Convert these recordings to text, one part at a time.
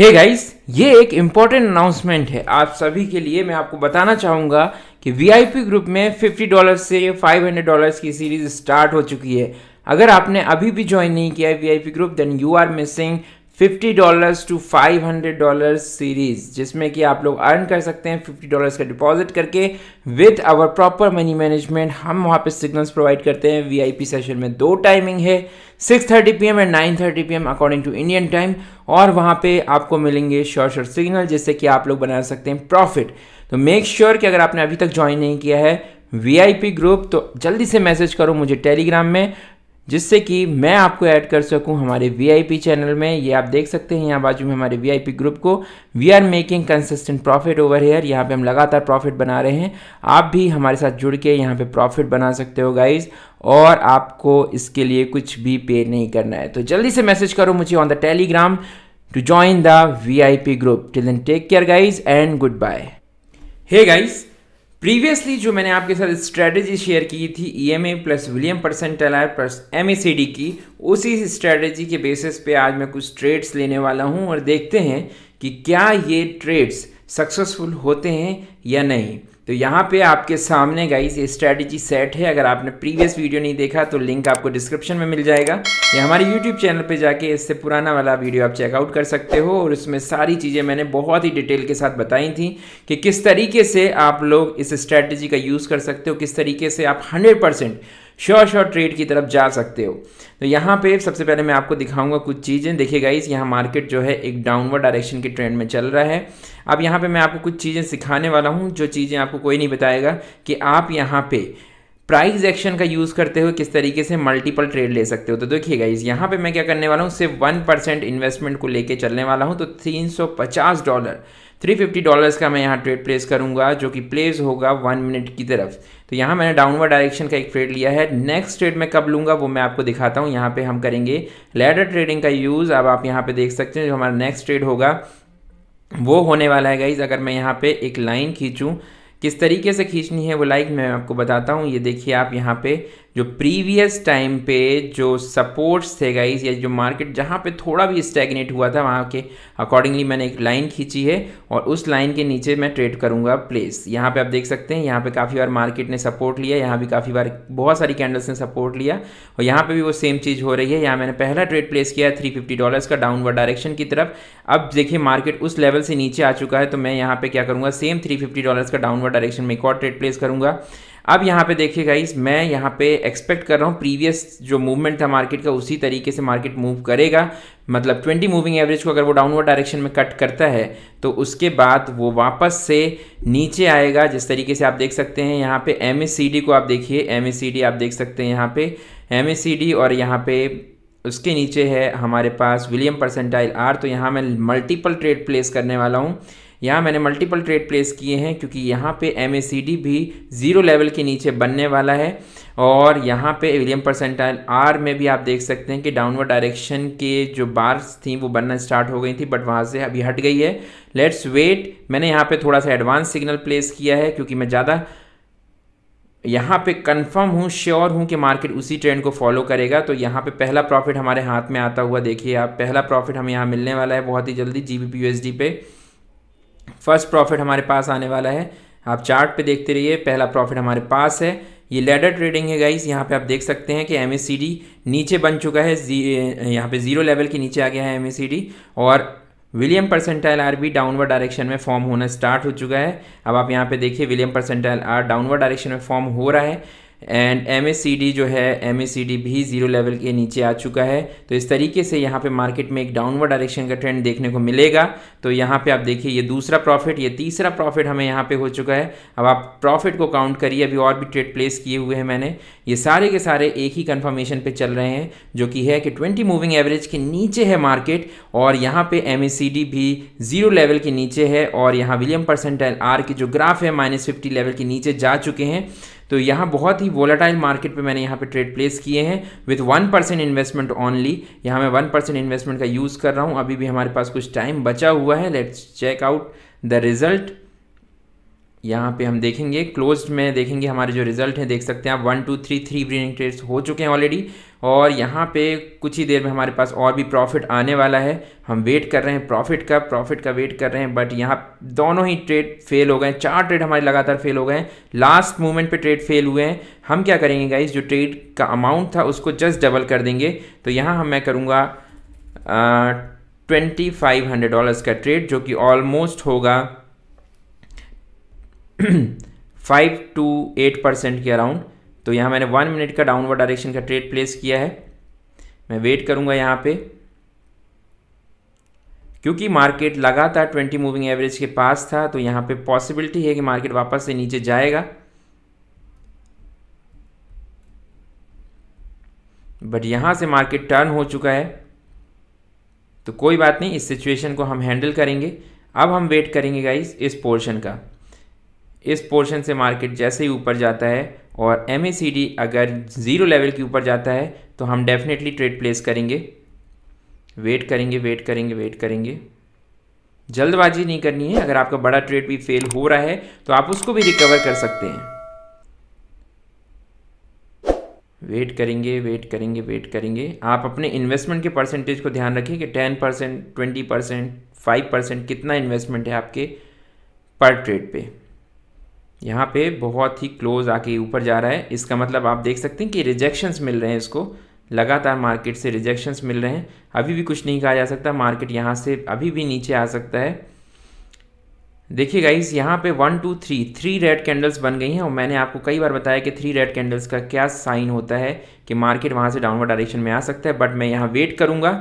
hey guys ये एक important announcement है आप सभी के लिए मैं आपको बताना चाहूँगा कि वीआईपी ग्रुप में 50 डॉलर से 500 डॉलर्स की सीरीज स्टार्ट हो चुकी है अगर आपने अभी भी ज्वाइन नहीं किया है VIP group then you are missing fifty dollars to five hundred dollar series जिसमें कि आप लोग अर्न कर सकते हैं फिफ्टी डॉलर्स का डिपॉजिट करके with our proper money management हम वहाँ पे सिग्नल्स प्रोवाइड करते हैं वीआईपी सेशन में दो टाइमिंग है six thirty P M and nine thirty P M according to Indian time और वहाँ पे आपको मिलेंगे शॉर्ट शॉर्ट सिग्नल जिससे कि आप लोग बना सकते हैं प्रॉफिट तो मेक श्योर sure कि अगर आपने अभी तक ज्वाइन नहीं किया है पी ग्रुप तो जल्दी से मैसेज करो मुझे टेलीग्राम में जिससे कि मैं आपको ऐड कर सकूं हमारे वीआईपी चैनल में ये आप देख सकते हैं यहाँ बाजू में हमारे वीआईपी ग्रुप को we are making consistent profit over here यहाँ पे हम लगातार प्रॉफिट बना रहे हैं आप भी हमारे साथ जुड़ के यहाँ पे प्रॉफिट बना सकते हो गाइज़ और आपको इसके लिए कुछ भी पे नहीं करना है तो जल्दी से मैसेज करो मुझे on the telegram to join the V I P group till then take care guys and good bye hey guys previously जो मैंने आपके साथ स्ट्रैटेजी शेयर की थी E M A plus William percent R plus M A C D की उसी strategy के basis पे आज मैं कुछ ट्रेड्स लेने वाला हूँ और देखते हैं कि क्या ये ट्रेड्स सक्सेसफुल होते हैं या नहीं तो यहाँ पे आपके सामने गाइस ये स्ट्रैटेजी सेट है अगर आपने प्रीवियस वीडियो नहीं देखा तो लिंक आपको डिस्क्रिप्शन में मिल जाएगा या हमारे यूट्यूब चैनल पे जाके इससे पुराना वाला वीडियो आप चेकआउट कर सकते हो और उसमें सारी चीज़ें मैंने बहुत ही डिटेल के साथ बताई थी कि किस तरीके से आप लोग इस स्ट्रैटेजी का यूज़ कर सकते हो किस तरीके से आप हंड्रेड श्योर श्योर ट्रेड की तरफ जा सकते हो तो यहाँ पे सबसे पहले मैं आपको दिखाऊंगा कुछ चीज़ें देखिए इस यहाँ मार्केट जो है एक डाउनवर्ड डायरेक्शन के ट्रेंड में चल रहा है अब यहाँ पे मैं आपको कुछ चीज़ें सिखाने वाला हूँ जो चीज़ें आपको कोई नहीं बताएगा कि आप यहाँ पे प्राइस एक्शन का यूज़ करते हुए किस तरीके से मल्टीपल ट्रेड ले सकते हो तो देखिए गाइज यहाँ पे मैं क्या करने वाला हूँ सिर्फ वन परसेंट इन्वेस्टमेंट को लेके चलने वाला हूँ तो तीन सौ पचास डॉलर थ्री फिफ्टी डॉलर्स का मैं यहाँ ट्रेड प्लेस करूँगा जो कि प्लेस होगा वन मिनट की तरफ तो यहाँ मैंने डाउनवर्ड डायरेक्शन का एक ट्रेड लिया है नेक्स्ट ट्रेड मैं कब लूँगा वो मैं आपको दिखाता हूँ यहाँ पे हम करेंगे लेडर ट्रेडिंग का यूज़ अब आप यहाँ पर देख सकते हैं जो हमारा नेक्स्ट ट्रेड होगा वो होने वाला है गाइज़ अगर मैं यहाँ पे एक लाइन खींचूँ किस तरीके से खींचनी है वो लाइक मैं आपको बताता हूँ ये देखिए आप यहाँ पे जो प्रीवियस टाइम पे जो सपोर्ट्स थे गाइज या जो मार्केट जहाँ पे थोड़ा भी स्टैगनेट हुआ था वहाँ के अकॉर्डिंगली मैंने एक लाइन खींची है और उस लाइन के नीचे मैं ट्रेड करूँगा प्लेस यहाँ पे आप देख सकते हैं यहाँ पे काफ़ी बार मार्केट ने सपोर्ट लिया यहाँ भी काफ़ी बार बहुत सारी कैंडल्स ने सपोर्ट लिया और यहाँ पर भी वो सेम चीज़ हो रही है यहाँ मैंने पहला ट्रेड प्लेस किया थ्री फिफ्टी डॉलर्स का डाउनवर्ड डायरेक्शन की तरफ अब देखिए मार्केट उस लेवल से नीचे आ चुका है तो मैं यहाँ पर क्या करूँगा सेम थ्री फिफ्टी डॉलर्स का डाउनवर्ड डायरेक्शन में एक और ट्रेड प्लेस करूँगा अब यहाँ पे देखिए गाइस मैं यहाँ पे एक्सपेक्ट कर रहा हूँ प्रीवियस जो मूवमेंट था मार्केट का उसी तरीके से मार्केट मूव करेगा मतलब 20 मूविंग एवरेज को अगर वो डाउनवर्ड डायरेक्शन में कट करता है तो उसके बाद वो वापस से नीचे आएगा जिस तरीके से आप देख सकते हैं यहाँ पे एम को आप देखिए एम आप देख सकते हैं यहाँ पे एम और यहाँ पे उसके नीचे है हमारे पास विलियम परसेंटाइल आर तो यहाँ मैं मल्टीपल ट्रेड प्लेस करने वाला हूँ यहाँ मैंने मल्टीपल ट्रेड प्लेस किए हैं क्योंकि यहाँ पे एम भी ज़ीरो लेवल के नीचे बनने वाला है और यहाँ पे विलियम परसेंटाइल आर में भी आप देख सकते हैं कि डाउनवर्ड डायरेक्शन के जो बार्स थी वो बनना स्टार्ट हो गई थी बट वहाँ से अभी हट गई है लेट्स वेट मैंने यहाँ पर थोड़ा सा एडवांस सिग्नल प्लेस किया है क्योंकि मैं ज़्यादा यहाँ पे कंफर्म हूँ श्योर हूँ कि मार्केट उसी ट्रेंड को फॉलो करेगा तो यहाँ पे पहला प्रॉफिट हमारे हाथ में आता हुआ देखिए आप पहला प्रॉफिट हमें यहाँ मिलने वाला है बहुत ही जल्दी G B P U S D पे फर्स्ट प्रॉफिट हमारे पास आने वाला है आप चार्ट पे देखते रहिए पहला प्रॉफिट हमारे पास है ये लेडर ट्रेडिंग है गाइज यहाँ पे आप देख सकते हैं कि एम नीचे बन चुका है यहाँ पे जीरो लेवल के नीचे आ गया है एम और विलियम परसेंटाइल आर भी डाउनवर्ड डायरेक्शन में फॉर्म होना स्टार्ट हो चुका है अब आप यहाँ पे देखिए William percentile R downward direction में फॉर्म हो रहा है एंड एम जो है एम भी जीरो लेवल के नीचे आ चुका है तो इस तरीके से यहाँ पे मार्केट में एक डाउनवर्ड डायरेक्शन का ट्रेंड देखने को मिलेगा तो यहाँ पे आप देखिए ये दूसरा प्रॉफिट ये तीसरा प्रॉफिट हमें यहाँ पे हो चुका है अब आप प्रॉफिट को काउंट करिए अभी और भी ट्रेड प्लेस किए हुए हैं मैंने ये सारे के सारे एक ही कन्फर्मेशन पे चल रहे हैं जो कि है कि ट्वेंटी मूविंग एवरेज के नीचे है मार्केट और यहाँ पर एम भी जीरो लेवल के नीचे है और यहाँ विलियम परसेंट आर की जो ग्राफ है माइनस फिफ्टी लेवल के नीचे जा चुके हैं तो यहाँ बहुत ही वोलाटाइल मार्केट पे मैंने यहाँ पे ट्रेड प्लेस किए हैं with one percent investment only यहाँ मैं वन परसेंट इन्वेस्टमेंट का यूज़ कर रहा हूँ अभी भी हमारे पास कुछ टाइम बचा हुआ है let's check out the result यहाँ पे हम देखेंगे क्लोज्ड में देखेंगे हमारे जो रिजल्ट हैं देख सकते हैं आप वन टू थ्री थ्री ब्रीनिंग ट्रेड्स हो चुके हैं ऑलरेडी और यहाँ पे कुछ ही देर में हमारे पास और भी प्रॉफिट आने वाला है हम वेट कर रहे हैं प्रॉफिट का प्रॉफिट का वेट कर रहे हैं बट यहाँ दोनों ही ट्रेड फेल हो गए चार ट्रेड हमारे लगातार फेल हो गए हैं लास्ट मोमेंट पे ट्रेड फेल हुए हैं हम क्या करेंगे गाइज जो ट्रेड का अमाउंट था उसको जस्ट डबल कर देंगे तो यहाँ हम मैं करूँगा ट्वेंटी फाइव हंड्रेड डॉलर्स का ट्रेड जो कि ऑलमोस्ट होगा फाइव टू एट परसेंट के अराउंड तो यहाँ मैंने वन मिनट का डाउनवर्ड डायरेक्शन का ट्रेड प्लेस किया है मैं वेट करूँगा यहाँ पे क्योंकि मार्केट लगातार ट्वेंटी मूविंग एवरेज के पास था तो यहाँ पे पॉसिबिलिटी है कि मार्केट वापस से नीचे जाएगा बट यहाँ से मार्केट टर्न हो चुका है तो कोई बात नहीं इस सिचुएशन को हम हैंडल करेंगे अब हम वेट करेंगे गाइस इस पोर्शन का इस पोर्शन से मार्केट जैसे ही ऊपर जाता है और एम अगर ज़ीरो लेवल के ऊपर जाता है तो हम डेफिनेटली ट्रेड प्लेस करेंगे वेट करेंगे वेट करेंगे वेट करेंगे जल्दबाजी नहीं करनी है अगर आपका बड़ा ट्रेड भी फेल हो रहा है तो आप उसको भी रिकवर कर सकते हैं वेट करेंगे वेट करेंगे वेट करेंगे आप अपने इन्वेस्टमेंट के परसेंटेज को ध्यान रखें कि ten percent twenty percent five percent कितना इन्वेस्टमेंट है आपके पर ट्रेड पे यहाँ पे बहुत ही क्लोज आके ऊपर जा रहा है इसका मतलब आप देख सकते हैं कि रिजेक्शंस मिल रहे हैं इसको लगातार मार्केट से रिजेक्शंस मिल रहे हैं अभी भी कुछ नहीं कहा जा सकता मार्केट यहाँ से अभी भी नीचे आ सकता है देखिए गाइस यहाँ पे one two three three red candles बन गई हैं और मैंने आपको कई बार बताया कि थ्री रेड कैंडल्स का क्या साइन होता है कि मार्केट वहाँ से डाउनवर्ड डायरेक्शन में आ सकता है बट मैं यहाँ वेट करूँगा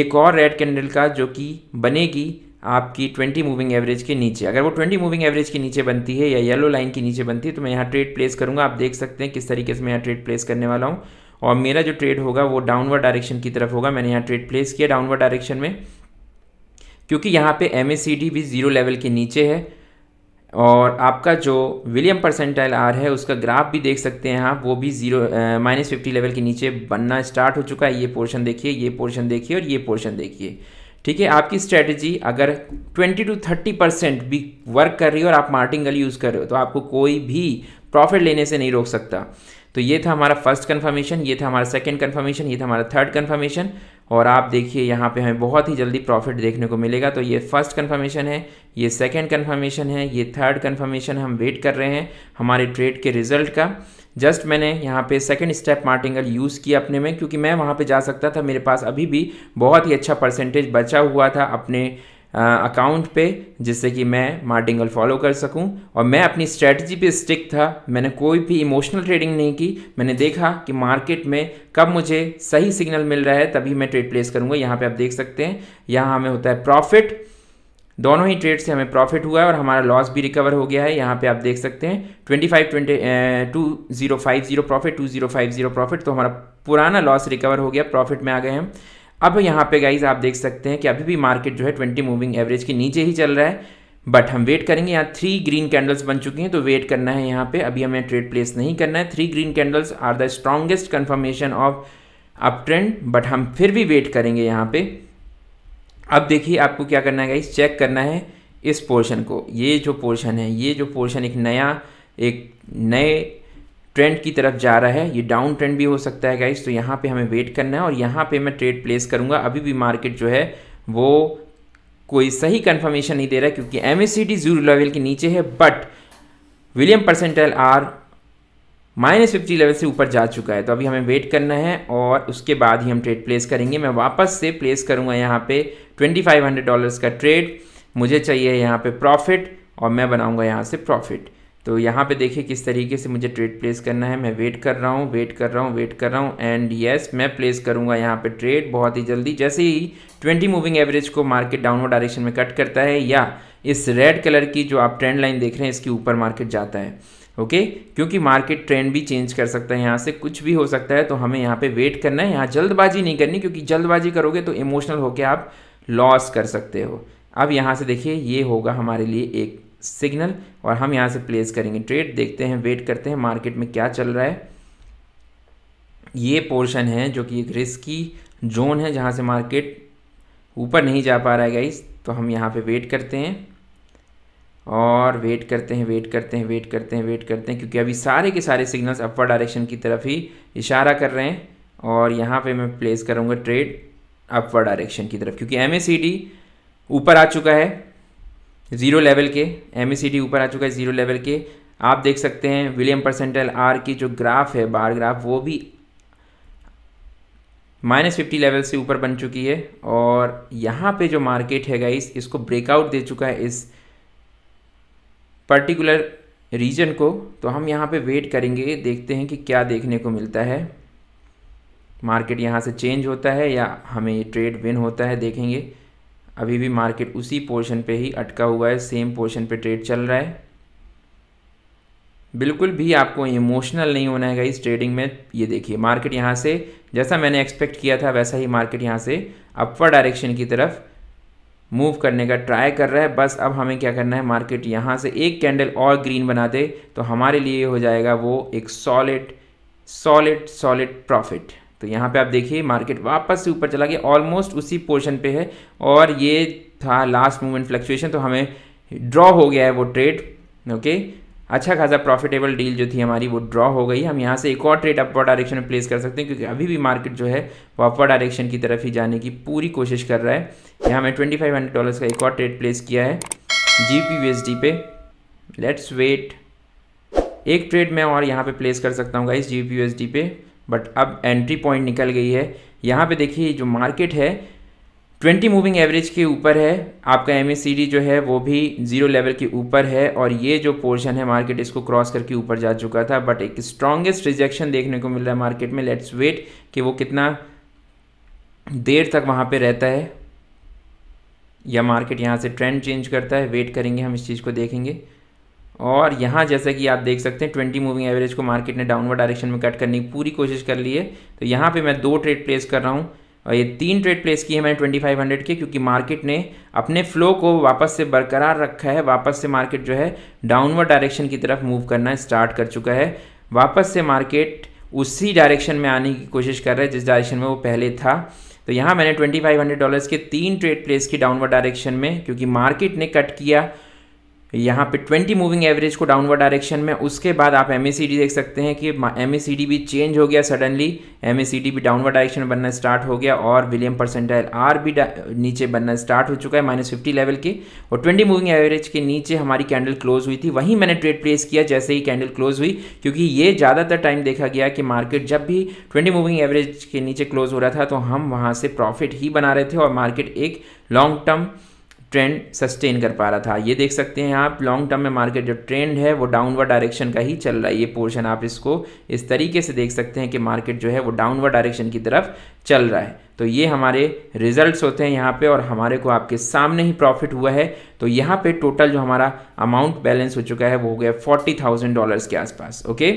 एक और रेड कैंडल का जो कि बनेगी आपकी 20 मूविंग एवरेज के नीचे अगर वो 20 मूविंग एवरेज के नीचे बनती है या येलो लाइन के नीचे बनती है तो मैं यहाँ ट्रेड प्लेस करूँगा आप देख सकते हैं किस तरीके से मैं यहाँ ट्रेड प्लेस करने वाला हूँ और मेरा जो ट्रेड होगा वो डाउनवर्ड डायरेक्शन की तरफ होगा मैंने यहाँ ट्रेड प्लेस किया डाउनवर्ड डायरेक्शन में क्योंकि यहाँ पे एम भी ज़ीरो लेवल के नीचे है और आपका जो विलियम परसेंटाइल आर है उसका ग्राफ भी देख सकते हैं आप वो भी जीरो माइनस फिफ्टी लेवल के नीचे बनना स्टार्ट हो चुका है ये पोर्शन देखिए ये पोर्शन देखिए और ये पोर्शन देखिए ठीक है आपकी स्ट्रैटेजी अगर 20 टू 30 परसेंट भी वर्क कर रही है और आप मार्टिंगल यूज़ कर रहे हो तो आपको कोई भी प्रॉफिट लेने से नहीं रोक सकता तो ये था हमारा फर्स्ट कन्फर्मेशन ये था हमारा सेकेंड कन्फर्मेशन ये था हमारा थर्ड कन्फर्मेशन और आप देखिए यहाँ पे हमें बहुत ही जल्दी प्रॉफिट देखने को मिलेगा तो ये फर्स्ट कन्फर्मेशन है ये सेकंड कन्फर्मेशन है ये थर्ड कन्फर्मेशन हम वेट कर रहे हैं हमारे ट्रेड के रिजल्ट का जस्ट मैंने यहाँ पे सेकंड स्टेप मार्टिंगल यूज़ किया अपने में क्योंकि मैं वहाँ पे जा सकता था मेरे पास अभी भी बहुत ही अच्छा परसेंटेज बचा हुआ था अपने अकाउंट पे जिससे कि मैं मार्टिंगल फॉलो कर सकूं और मैं अपनी स्ट्रेटजी पे स्टिक था मैंने कोई भी इमोशनल ट्रेडिंग नहीं की मैंने देखा कि मार्केट में कब मुझे सही सिग्नल मिल रहा है तभी मैं ट्रेड प्लेस करूंगा यहाँ पे आप देख सकते हैं यहाँ हमें होता है प्रॉफिट दोनों ही ट्रेड से हमें प्रॉफिट हुआ है और हमारा लॉस भी रिकवर हो गया है यहाँ पे आप देख सकते हैं twenty five twenty two zero five zero profit two zero five zero profit तो हमारा पुराना लॉस रिकवर हो गया प्रॉफिट में आ गए हम अब यहाँ पे गाइज आप देख सकते हैं कि अभी भी मार्केट जो है ट्वेंटी मूविंग एवरेज के नीचे ही चल रहा है बट हम वेट करेंगे यहाँ थ्री ग्रीन कैंडल्स बन चुकी हैं तो वेट करना है यहाँ पे अभी हमें ट्रेड प्लेस नहीं करना है three green candles are the strongest confirmation of up trend but हम फिर भी वेट करेंगे यहाँ पे अब देखिए आपको क्या करना है गाइज चेक करना है इस पोर्शन को ये जो पोर्शन है ये जो पोर्शन एक नया एक नए ट्रेंड की तरफ जा रहा है ये डाउन ट्रेंड भी हो सकता है गाइस तो यहाँ पे हमें वेट करना है और यहाँ पे मैं ट्रेड प्लेस करूँगा अभी भी मार्केट जो है वो कोई सही कंफर्मेशन नहीं दे रहा है क्योंकि एम एस जीरो लेवल के नीचे है but William L R minus fifty level से ऊपर जा चुका है तो अभी हमें वेट करना है और उसके बाद ही हम ट्रेड प्लेस करेंगे मैं वापस से प्लेस करूँगा यहाँ पर ट्वेंटी फाइव हंड्रेड डॉलर्स का ट्रेड मुझे चाहिए यहाँ पर प्रॉफिट और मैं बनाऊँगा यहाँ से प्रॉफिट तो यहाँ पे देखिए किस तरीके से मुझे ट्रेड प्लेस करना है मैं वेट कर रहा हूँ वेट कर रहा हूँ वेट कर रहा हूँ एंड येस मैं प्लेस करूँगा यहाँ पे ट्रेड बहुत ही जल्दी जैसे ही ट्वेंटी मूविंग एवरेज को मार्केट डाउनवर्ड डायरेक्शन में कट करता है या इस रेड कलर की जो आप ट्रेंड लाइन देख रहे हैं इसके ऊपर मार्केट जाता है ओके क्योंकि मार्केट ट्रेंड भी चेंज कर सकता है यहाँ से कुछ भी हो सकता है तो हमें यहाँ पे वेट करना है यहाँ जल्दबाजी नहीं करनी क्योंकि जल्दबाजी करोगे तो इमोशनल होकर आप लॉस कर सकते हो अब यहाँ से देखिए ये होगा हमारे लिए एक सिग्नल और हम यहाँ से प्लेस करेंगे ट्रेड देखते हैं वेट करते हैं मार्केट में क्या चल रहा है ये पोर्शन है जो कि एक रिस्की जोन है जहाँ से मार्केट ऊपर नहीं जा पा रहा है गाइस तो हम यहाँ पे वेट करते हैं और वेट करते हैं वेट करते हैं वेट करते हैं वेट करते हैं क्योंकि अभी सारे के सारे सिग्नल्स अपर डायरेक्शन की तरफ ही इशारा कर रहे हैं और यहाँ पे मैं प्लेस करूँगा ट्रेड अपर डायरेक्शन की तरफ क्योंकि एम ऊपर आ चुका है ज़ीरो लेवल के एम e ऊपर आ चुका है ज़ीरो लेवल के आप देख सकते हैं विलियम परसेंटल आर की जो ग्राफ है बार ग्राफ वो भी माइनस फिफ्टी लेवल से ऊपर बन चुकी है और यहाँ पे जो मार्केट है गाइस इसको ब्रेकआउट दे चुका है इस पर्टिकुलर रीजन को तो हम यहाँ पे वेट करेंगे देखते हैं कि क्या देखने को मिलता है मार्केट यहाँ से चेंज होता है या हमें ये ट्रेड विन होता है देखेंगे अभी भी मार्केट उसी पोर्शन पे ही अटका हुआ है सेम पोर्शन पे ट्रेड चल रहा है बिल्कुल भी आपको इमोशनल नहीं होना है इस ट्रेडिंग में ये देखिए मार्केट यहाँ से जैसा मैंने एक्सपेक्ट किया था वैसा ही मार्केट यहाँ से अपवर डायरेक्शन की तरफ मूव करने का ट्राई कर रहा है बस अब हमें क्या करना है मार्केट यहाँ से एक कैंडल और ग्रीन बना दे तो हमारे लिए हो जाएगा वो एक सॉलिड सॉलिड सॉलिड प्रॉफिट तो यहाँ पे आप देखिए मार्केट वापस से ऊपर चला गया ऑलमोस्ट उसी पोर्शन पे है और ये था लास्ट मूवमेंट फ्लक्चुएशन तो हमें ड्रॉ हो गया है वो ट्रेड ओके अच्छा खासा प्रॉफिटेबल डील जो थी हमारी वो ड्रॉ हो गई हम यहाँ से एक और ट्रेड अपवर्ड डायरेक्शन में प्लेस कर सकते हैं क्योंकि अभी भी मार्केट जो है वो अपवर्ड डायरेक्शन की तरफ ही जाने की पूरी कोशिश कर रहा है यहाँ मैं ट्वेंटी फाइव हंड्रेड डॉलर्स का एक और ट्रेड प्लेस किया है जी पी डी पे लेट्स वेट एक ट्रेड मैं और यहाँ पे प्लेस कर सकता हूँ गाइस जी पी पे बट अब एंट्री पॉइंट निकल गई है यहाँ पे देखिए जो मार्केट है 20 मूविंग एवरेज के ऊपर है आपका एम जो है वो भी जीरो लेवल के ऊपर है और ये जो पोर्शन है मार्केट इसको क्रॉस करके ऊपर जा चुका था बट एक स्ट्रॉन्गेस्ट रिजेक्शन देखने को मिल रहा है मार्केट में लेट्स वेट कि वो कितना देर तक वहाँ पे रहता है या मार्केट यहाँ से ट्रेंड चेंज करता है वेट करेंगे हम इस चीज़ को देखेंगे और यहाँ जैसा कि आप देख सकते हैं ट्वेंटी मूविंग एवरेज को मार्केट ने डाउनवर्ड डायरेक्शन में कट करने की पूरी कोशिश कर ली है तो यहाँ पे मैं दो ट्रेड प्लेस कर रहा हूँ और ये तीन ट्रेड प्लेस किए हैं मैंने ट्वेंटी फाइव हंड्रेड के क्योंकि मार्केट ने अपने फ्लो को वापस से बरकरार रखा है वापस से मार्केट जो है डाउनवर्ड डायरेक्शन की तरफ मूव करना स्टार्ट कर चुका है वापस से मार्केट उसी डायरेक्शन में आने की कोशिश कर रहा है जिस डायरेक्शन में वो पहले था तो यहाँ मैंने ट्वेंटी फाइव हंड्रेड डॉलर्स के तीन ट्रेड प्लेस की डाउनवर्ड डायरेक्शन में क्योंकि मार्केट ने कट किया यहाँ पे 20 मूविंग एवरेज को डाउनवर्ड डायरेक्शन में उसके बाद आप एम देख सकते हैं कि एम भी चेंज हो गया सडनली एम भी डाउनवर्ड डायरेक्शन में बनना स्टार्ट हो गया और विलियम परसेंटाइल आर भी नीचे बनना स्टार्ट हो चुका है माइनस फिफ्टी लेवल के और ट्वेंटी मूविंग एवरेज के नीचे हमारी कैंडल क्लोज हुई थी वहीं मैंने ट्रेड प्लेस किया जैसे ही कैंडल क्लोज हुई क्योंकि ये ज़्यादातर टाइम देखा गया कि मार्केट जब भी ट्वेंटी मूविंग एवरेज के नीचे क्लोज हो रहा था तो हम वहाँ से प्रॉफिट ही बना रहे थे और मार्केट एक लॉन्ग टर्म ट्रेंड सस्टेन कर पा रहा था ये देख सकते हैं आप लॉन्ग टर्म में मार्केट जो ट्रेंड है वो डाउनवर्ड डायरेक्शन का ही चल रहा है ये पोर्शन आप इसको इस तरीके से देख सकते हैं कि मार्केट जो है वो डाउनवर्ड डायरेक्शन की तरफ चल रहा है तो ये हमारे रिजल्ट्स होते हैं यहाँ पे और हमारे को आपके सामने ही प्रॉफिट हुआ है तो यहाँ पे टोटल जो हमारा अमाउंट बैलेंस हो चुका है वो हो गया फोर्टी थाउजेंड डॉलर्स के आसपास ओके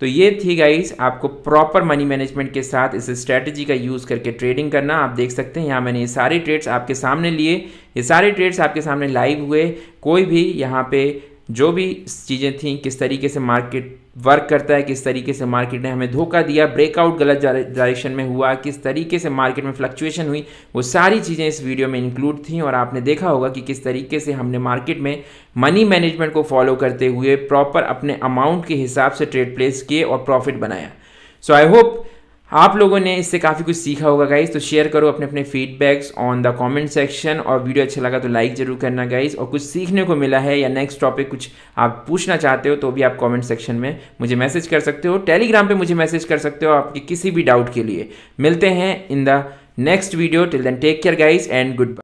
तो ये थी गाइस आपको प्रॉपर मनी मैनेजमेंट के साथ इस स्ट्रैटेजी का यूज़ करके ट्रेडिंग करना आप देख सकते हैं यहाँ मैंने ये सारे ट्रेड्स आपके सामने लिए ये सारे ट्रेड्स आपके सामने लाइव हुए कोई भी यहाँ पे जो भी चीज़ें थी किस तरीके से मार्केट वर्क करता है किस तरीके से मार्केट ने हमें धोखा दिया ब्रेकआउट गलत डायरेक्शन में हुआ किस तरीके से मार्केट में फ्लक्चुएशन हुई वो सारी चीज़ें इस वीडियो में इंक्लूड थी और आपने देखा होगा कि किस तरीके से हमने मार्केट में मनी मैनेजमेंट को फॉलो करते हुए प्रॉपर अपने अमाउंट के हिसाब से ट्रेड प्लेस किए और प्रॉफिट बनाया सो आई होप आप लोगों ने इससे काफ़ी कुछ सीखा होगा गाइज तो शेयर करो अपने अपने feedbacks on the comment section और वीडियो अच्छा लगा तो लाइक जरूर करना गाइज और कुछ सीखने को मिला है या नेक्स्ट टॉपिक कुछ आप पूछना चाहते हो तो भी आप कमेंट सेक्शन में मुझे मैसेज कर सकते हो टेलीग्राम पे मुझे मैसेज कर सकते हो आपके किसी भी डाउट के लिए मिलते हैं in the next video till then take care guys and good